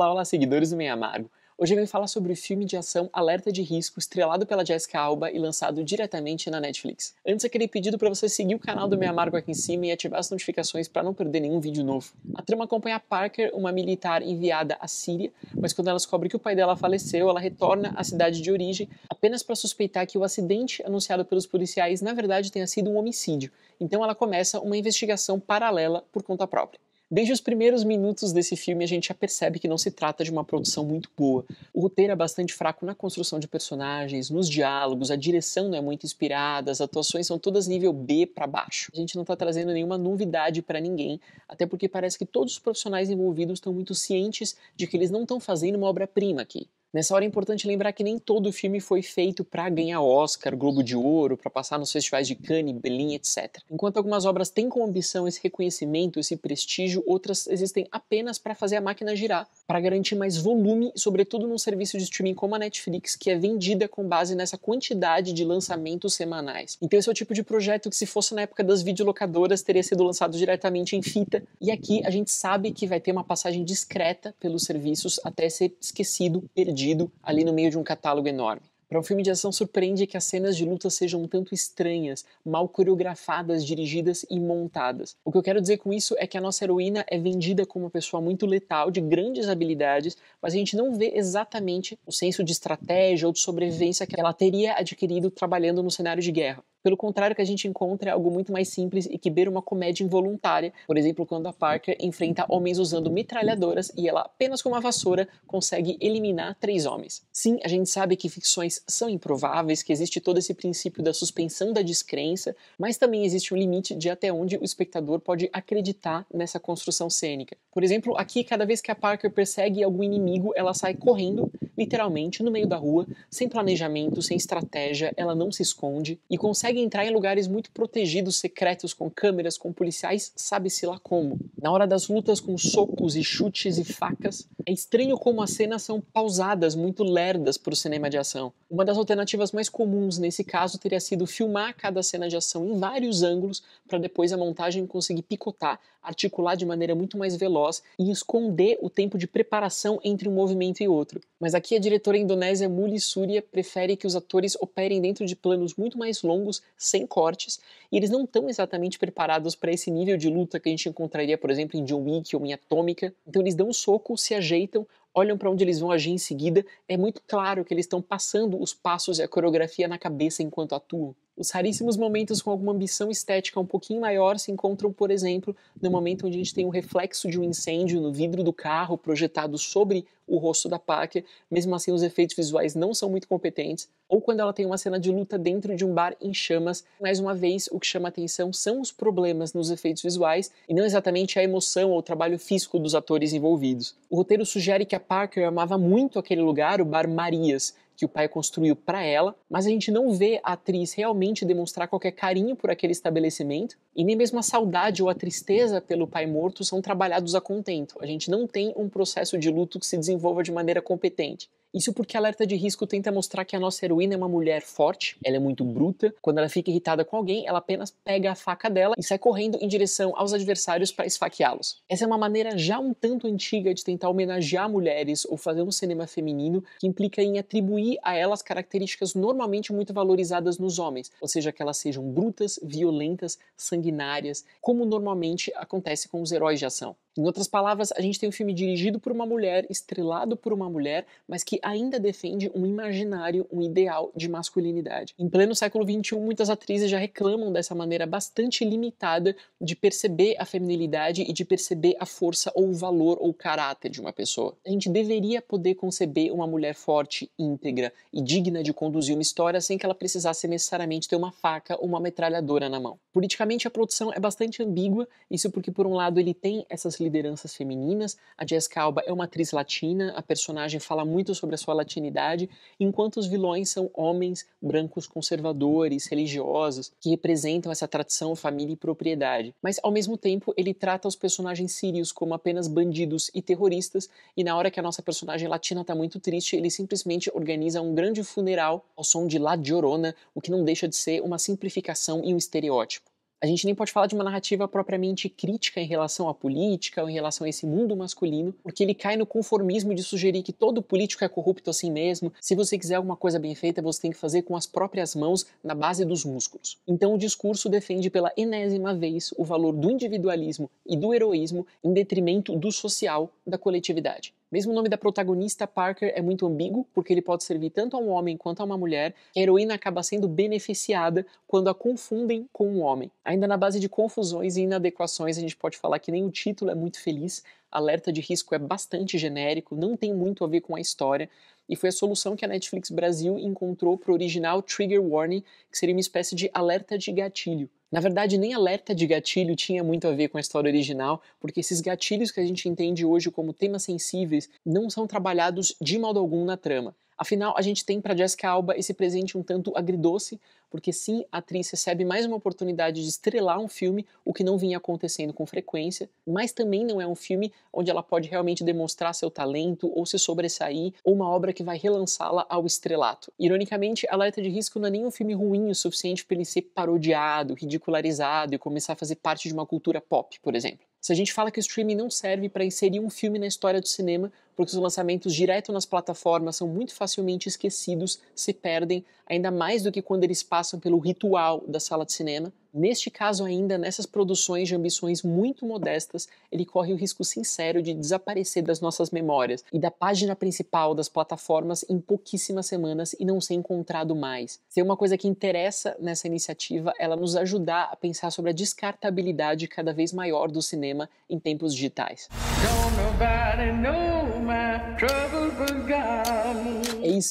Olá, olá, seguidores do Meio Amargo. Hoje eu venho falar sobre o filme de ação Alerta de Risco, estrelado pela Jessica Alba e lançado diretamente na Netflix. Antes, aquele pedido para você seguir o canal do Meio Amargo aqui em cima e ativar as notificações para não perder nenhum vídeo novo. A trama acompanha Parker, uma militar enviada à Síria, mas quando ela descobre que o pai dela faleceu, ela retorna à cidade de origem apenas para suspeitar que o acidente anunciado pelos policiais na verdade tenha sido um homicídio. Então ela começa uma investigação paralela por conta própria. Desde os primeiros minutos desse filme, a gente já percebe que não se trata de uma produção muito boa. O roteiro é bastante fraco na construção de personagens, nos diálogos, a direção não é muito inspirada, as atuações são todas nível B para baixo. A gente não está trazendo nenhuma novidade para ninguém, até porque parece que todos os profissionais envolvidos estão muito cientes de que eles não estão fazendo uma obra-prima aqui. Nessa hora é importante lembrar que nem todo filme foi feito para ganhar Oscar, Globo de Ouro, para passar nos festivais de Cannes, Berlim, etc. Enquanto algumas obras têm como ambição esse reconhecimento, esse prestígio, outras existem apenas para fazer a máquina girar, para garantir mais volume, sobretudo num serviço de streaming como a Netflix, que é vendida com base nessa quantidade de lançamentos semanais. Então esse é o tipo de projeto que se fosse na época das videolocadoras teria sido lançado diretamente em fita, e aqui a gente sabe que vai ter uma passagem discreta pelos serviços até ser esquecido, perdido perdido ali no meio de um catálogo enorme. Para um filme de ação, surpreende que as cenas de luta sejam um tanto estranhas, mal coreografadas, dirigidas e montadas. O que eu quero dizer com isso é que a nossa heroína é vendida como uma pessoa muito letal, de grandes habilidades, mas a gente não vê exatamente o senso de estratégia ou de sobrevivência que ela teria adquirido trabalhando no cenário de guerra. Pelo contrário, o que a gente encontra é algo muito mais simples e que beira uma comédia involuntária. Por exemplo, quando a Parker enfrenta homens usando metralhadoras e ela, apenas com uma vassoura, consegue eliminar três homens. Sim, a gente sabe que ficções são improváveis, que existe todo esse princípio da suspensão da descrença, mas também existe um limite de até onde o espectador pode acreditar nessa construção cênica. Por exemplo, aqui, cada vez que a Parker persegue algum inimigo, ela sai correndo literalmente no meio da rua, sem planejamento, sem estratégia, ela não se esconde e consegue entrar em lugares muito protegidos, secretos, com câmeras, com policiais, sabe-se lá como. Na hora das lutas com socos e chutes e facas, é estranho como as cenas são pausadas, muito lerdas para o cinema de ação. Uma das alternativas mais comuns nesse caso teria sido filmar cada cena de ação em vários ângulos para depois a montagem conseguir picotar, articular de maneira muito mais veloz e esconder o tempo de preparação entre um movimento e outro. Mas aqui que a diretora indonésia Muli Surya prefere que os atores operem dentro de planos muito mais longos, sem cortes, e eles não estão exatamente preparados para esse nível de luta que a gente encontraria, por exemplo, em John Wick ou em Atômica. Então, eles dão um soco, se ajeitam, olham para onde eles vão agir em seguida. É muito claro que eles estão passando os passos e a coreografia na cabeça enquanto atuam. Os raríssimos momentos com alguma ambição estética um pouquinho maior se encontram, por exemplo, no momento onde a gente tem o um reflexo de um incêndio no vidro do carro projetado sobre o rosto da Parker, mesmo assim os efeitos visuais não são muito competentes, ou quando ela tem uma cena de luta dentro de um bar em chamas. Mais uma vez, o que chama atenção são os problemas nos efeitos visuais e não exatamente a emoção ou o trabalho físico dos atores envolvidos. O roteiro sugere que a Parker amava muito aquele lugar, o bar Marias, que o pai construiu para ela, mas a gente não vê a atriz realmente demonstrar qualquer carinho por aquele estabelecimento e nem mesmo a saudade ou a tristeza pelo pai morto são trabalhados a contento. A gente não tem um processo de luto que se desenvolva de maneira competente. Isso porque Alerta de Risco tenta mostrar que a nossa heroína é uma mulher forte, ela é muito bruta. Quando ela fica irritada com alguém, ela apenas pega a faca dela e sai correndo em direção aos adversários para esfaqueá-los. Essa é uma maneira já um tanto antiga de tentar homenagear mulheres ou fazer um cinema feminino que implica em atribuir a elas características normalmente muito valorizadas nos homens, ou seja, que elas sejam brutas, violentas, sanguinárias, como normalmente acontece com os heróis de ação. Em outras palavras, a gente tem um filme dirigido por uma mulher, estrelado por uma mulher, mas que ainda defende um imaginário, um ideal de masculinidade. Em pleno século XXI, muitas atrizes já reclamam dessa maneira bastante limitada de perceber a feminilidade e de perceber a força ou o valor ou o caráter de uma pessoa. A gente deveria poder conceber uma mulher forte, íntegra e digna de conduzir uma história sem que ela precisasse necessariamente ter uma faca ou uma metralhadora na mão. Politicamente, a produção é bastante ambígua, isso porque, por um lado, ele tem essas lideranças femininas. A Jessica Alba é uma atriz latina, a personagem fala muito sobre a sua latinidade, enquanto os vilões são homens brancos conservadores, religiosos, que representam essa tradição, família e propriedade. Mas, ao mesmo tempo, ele trata os personagens sírios como apenas bandidos e terroristas, e na hora que a nossa personagem latina está muito triste, ele simplesmente organiza um grande funeral ao som de La Llorona, o que não deixa de ser uma simplificação e um estereótipo a gente nem pode falar de uma narrativa propriamente crítica em relação à política ou em relação a esse mundo masculino, porque ele cai no conformismo de sugerir que todo político é corrupto assim mesmo. Se você quiser alguma coisa bem feita, você tem que fazer com as próprias mãos, na base dos músculos. Então o discurso defende pela enésima vez o valor do individualismo e do heroísmo em detrimento do social da coletividade. Mesmo o nome da protagonista, Parker, é muito ambíguo, porque ele pode servir tanto a um homem quanto a uma mulher. A heroína acaba sendo beneficiada quando a confundem com um homem. Ainda na base de confusões e inadequações, a gente pode falar que nem o título é muito feliz, alerta de risco é bastante genérico, não tem muito a ver com a história, e foi a solução que a Netflix Brasil encontrou para o original Trigger Warning, que seria uma espécie de alerta de gatilho. Na verdade, nem alerta de gatilho tinha muito a ver com a história original, porque esses gatilhos que a gente entende hoje como temas sensíveis não são trabalhados de modo algum na trama. Afinal, a gente tem para Jessica Alba esse presente um tanto agridoce, porque sim, a atriz recebe mais uma oportunidade de estrelar um filme, o que não vinha acontecendo com frequência, mas também não é um filme onde ela pode realmente demonstrar seu talento ou se sobressair, ou uma obra que vai relançá-la ao estrelato. Ironicamente, Alerta de Risco não é nem um filme ruim o suficiente para ele ser parodiado, ridicularizado e começar a fazer parte de uma cultura pop, por exemplo. Se a gente fala que o streaming não serve para inserir um filme na história do cinema, porque os lançamentos direto nas plataformas são muito facilmente esquecidos, se perdem, ainda mais do que quando eles passam pelo ritual da sala de cinema, Neste caso ainda, nessas produções de ambições muito modestas, ele corre o risco sincero de desaparecer das nossas memórias e da página principal das plataformas em pouquíssimas semanas e não ser encontrado mais. Ser uma coisa que interessa nessa iniciativa, ela nos ajudar a pensar sobre a descartabilidade cada vez maior do cinema em tempos digitais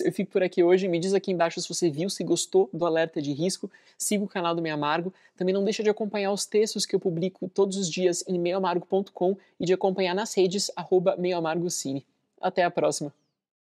eu fico por aqui hoje. Me diz aqui embaixo se você viu, se gostou do alerta de risco. Siga o canal do Meio Amargo. Também não deixa de acompanhar os textos que eu publico todos os dias em meioamargo.com e de acompanhar nas redes arroba meioamargocine. Até a próxima!